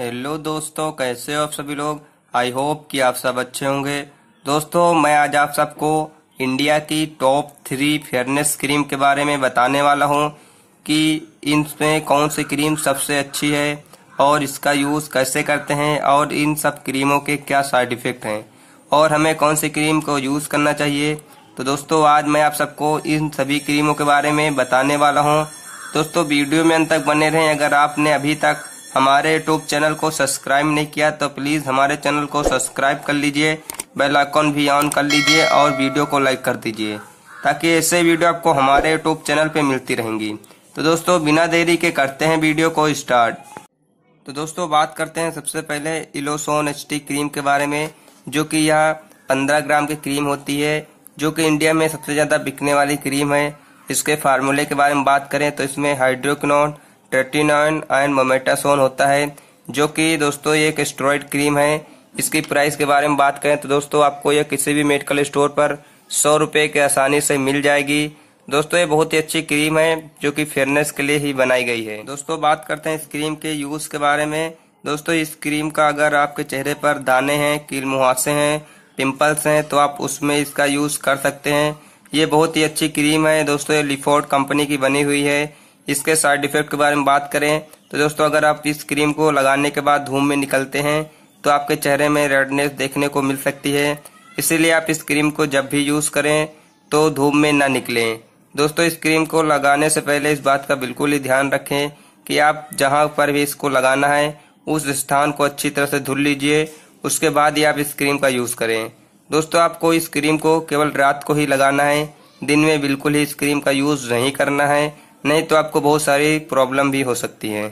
hello दोस्तों कैसे हो आप सभी लोग आई होप कि आप सब अच्छे होंगे दोस्तों मैं आज आप सबको इंडिया की टॉप थ्री फेयरनेस क्रीम के बारे में बताने वाला हूं कि इनमें कौन सी क्रीम सबसे अच्छी है और इसका यूज़ कैसे करते हैं और इन सब क्रीमों के क्या साइड इफ़ेक्ट हैं और हमें कौन सी क्रीम को यूज़ करना चाहिए तो दोस्तों आज मैं आप सबको इन सभी क्रीमों के बारे में बताने वाला हूँ दोस्तों वीडियो में अंत तक बने रहें अगर आपने अभी तक हमारे यूट्यूब चैनल को सब्सक्राइब नहीं किया तो प्लीज़ हमारे चैनल को सब्सक्राइब कर लीजिए बेल आइकॉन भी ऑन कर लीजिए और वीडियो को लाइक कर दीजिए ताकि ऐसे वीडियो आपको हमारे यूट्यूब चैनल पर मिलती रहेंगी तो दोस्तों बिना देरी के करते हैं वीडियो को स्टार्ट तो दोस्तों बात करते हैं सबसे पहले इलोसोन एच क्रीम के बारे में जो कि यह पंद्रह ग्राम की क्रीम होती है जो कि इंडिया में सबसे ज़्यादा बिकने वाली क्रीम है इसके फार्मूले के बारे में बात करें तो इसमें हाइड्रोक्नोन नाइन आयन मोमेटासोन होता है जो कि दोस्तों ये एक स्टेरॉइड क्रीम है इसकी प्राइस के बारे में बात करें तो दोस्तों आपको यह किसी भी मेडिकल स्टोर पर सौ रुपये के आसानी से मिल जाएगी दोस्तों ये बहुत ही अच्छी क्रीम है जो कि फेयरनेस के लिए ही बनाई गई है दोस्तों बात करते हैं इस क्रीम के यूज के बारे में दोस्तों इस क्रीम का अगर आपके चेहरे पर दाने हैं कील मुहासे हैं पिंपल्स हैं तो आप उसमें इसका यूज कर सकते हैं ये बहुत ही अच्छी क्रीम है दोस्तों ये लिफोर्ड कंपनी की बनी हुई है इसके साइड इफेक्ट के बारे में बात करें तो दोस्तों अगर आप इस क्रीम को लगाने के बाद धूम में निकलते हैं तो आपके चेहरे में रेडनेस देखने को मिल सकती है इसीलिए आप इस क्रीम को जब भी यूज़ करें तो धूप में ना निकलें दोस्तों इस क्रीम को लगाने से पहले इस बात का बिल्कुल ही ध्यान रखें कि आप जहां पर भी इसको लगाना है उस स्थान को अच्छी तरह से धुल लीजिए उसके बाद ही आप इस क्रीम का यूज़ करें दोस्तों आपको इस क्रीम को केवल रात को ही लगाना है दिन में बिल्कुल ही इस क्रीम का यूज़ नहीं करना है नहीं तो आपको बहुत सारी प्रॉब्लम भी हो सकती है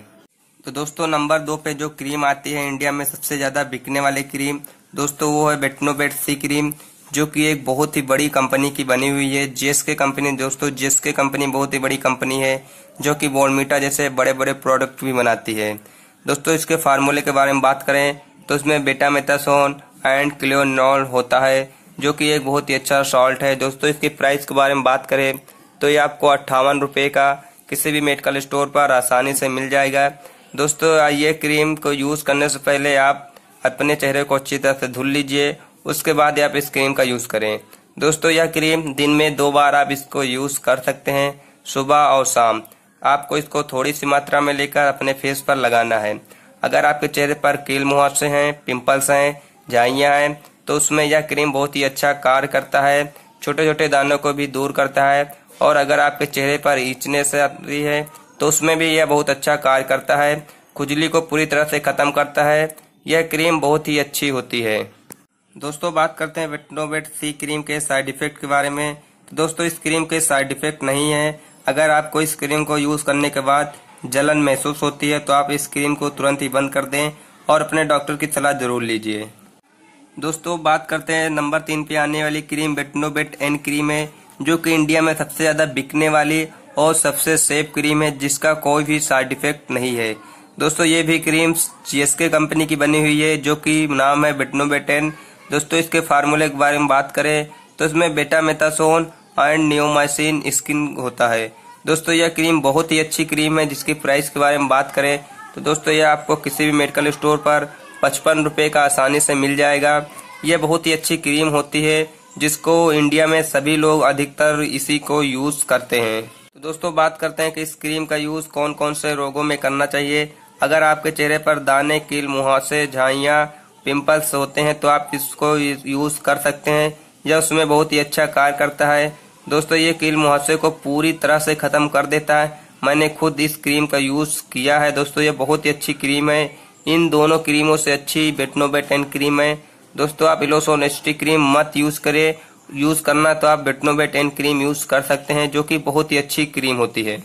तो दोस्तों नंबर दो पे जो क्रीम आती है इंडिया में सबसे ज्यादा बिकने वाली क्रीम दोस्तों वो है बेटनोबेट सी क्रीम जो कि एक बहुत ही बड़ी कंपनी की बनी हुई है के कंपनी दोस्तों के कंपनी बहुत ही बड़ी कंपनी है जो कि बोर्नमीटा जैसे बड़े बड़े प्रोडक्ट भी बनाती है दोस्तों इसके फार्मूले के बारे में बात करें तो इसमें बेटा मेथासोन एंड क्लियोनॉल होता है जो कि एक बहुत ही अच्छा सॉल्ट है दोस्तों इसके प्राइस के बारे में बात करें तो ये आपको अट्ठावन रुपये का किसी भी मेडिकल स्टोर पर आसानी से मिल जाएगा दोस्तों ये क्रीम को यूज़ करने से पहले आप अपने चेहरे को अच्छी तरह से धुल लीजिए उसके बाद आप इस क्रीम का यूज़ करें दोस्तों यह क्रीम दिन में दो बार आप इसको यूज़ कर सकते हैं सुबह और शाम आपको इसको थोड़ी सी मात्रा में लेकर अपने फेस पर लगाना है अगर आपके चेहरे पर कील मुहासे हैं पिंपल्स हैं झाइयाँ हैं तो उसमें यह क्रीम बहुत ही अच्छा कार्य करता है छोटे छोटे दानों को भी दूर करता है और अगर आपके चेहरे पर ईचने से आती है तो उसमें भी यह बहुत अच्छा कार्य करता है खुजली को पूरी तरह से ख़त्म करता है यह क्रीम बहुत ही अच्छी होती है दोस्तों बात करते हैं वेटनोवेट सी क्रीम के साइड इफेक्ट के बारे में तो दोस्तों इस क्रीम के साइड इफेक्ट नहीं है अगर आपको इस क्रीम को यूज़ करने के बाद जलन महसूस होती है तो आप इस क्रीम को तुरंत ही बंद कर दें और अपने डॉक्टर की सलाह जरूर लीजिए दोस्तों बात करते हैं नंबर तीन पे आने वाली क्रीम बेटनोबेट एन क्रीम है जो कि इंडिया में सबसे ज़्यादा बिकने वाली और सबसे सेफ क्रीम है जिसका कोई भी साइड इफेक्ट नहीं है दोस्तों ये भी क्रीम जीएसके कंपनी की बनी हुई है जो कि नाम है बिटनोबेटेन दोस्तों इसके फार्मूले के बारे में बात करें तो इसमें बेटामेथासोन एंड न्योमाइसिन स्किन होता है दोस्तों यह क्रीम बहुत ही अच्छी क्रीम है जिसकी प्राइस के बारे में बात करें तो दोस्तों यह आपको किसी भी मेडिकल स्टोर पर पचपन रुपये का आसानी से मिल जाएगा यह बहुत ही अच्छी क्रीम होती है जिसको इंडिया में सभी लोग अधिकतर इसी को यूज करते हैं तो दोस्तों बात करते हैं कि इस क्रीम का यूज कौन कौन से रोगों में करना चाहिए अगर आपके चेहरे पर दाने कील मुहासे झाइया पिंपल्स होते हैं तो आप इसको यूज कर सकते हैं यह उसमें बहुत ही अच्छा कार्य करता है दोस्तों ये कील मुहासे को पूरी तरह से खत्म कर देता है मैंने खुद इस क्रीम का यूज किया है दोस्तों ये बहुत ही अच्छी क्रीम है इन दोनों क्रीमों से अच्छी बेटनोबेटेन क्रीम है दोस्तों आप इलोसोनेस्टी क्रीम मत यूज करें यूज करना तो आप बेटनोबेट एन क्रीम यूज कर सकते हैं जो कि बहुत ही अच्छी क्रीम होती है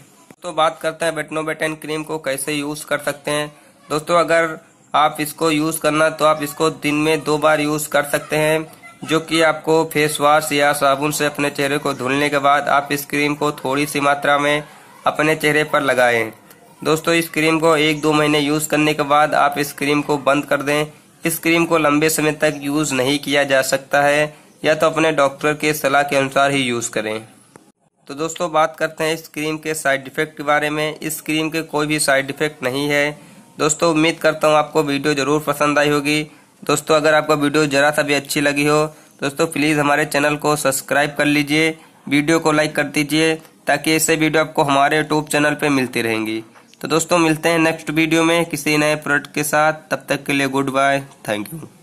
तो बात करते हैं बेटनोबेट एन क्रीम को कैसे यूज कर सकते हैं दोस्तों अगर आप इसको यूज करना तो आप इसको दिन में दो बार यूज कर सकते हैं जो कि आपको फेस वॉश या साबुन से अपने चेहरे को धुलने के बाद आप इस क्रीम को थोड़ी सी मात्रा में अपने चेहरे पर लगाएं दोस्तों इस क्रीम को एक दो महीने यूज करने के बाद आप इस क्रीम को बंद कर दें इस क्रीम को लंबे समय तक यूज नहीं किया जा सकता है या तो अपने डॉक्टर के सलाह के अनुसार ही यूज करें तो दोस्तों बात करते हैं इस क्रीम के साइड इफेक्ट के बारे में इस क्रीम के कोई भी साइड इफेक्ट नहीं है दोस्तों उम्मीद करता हूँ आपको वीडियो जरूर पसंद आई होगी दोस्तों अगर आपको वीडियो जरा सा भी अच्छी लगी हो दोस्तों प्लीज़ हमारे चैनल को सब्सक्राइब कर लीजिए वीडियो को लाइक कर दीजिए ताकि ऐसे वीडियो आपको हमारे यूट्यूब चैनल पर मिलती रहेंगी तो दोस्तों मिलते हैं नेक्स्ट वीडियो में किसी नए प्रोडक्ट के साथ तब तक के लिए गुड बाय थैंक यू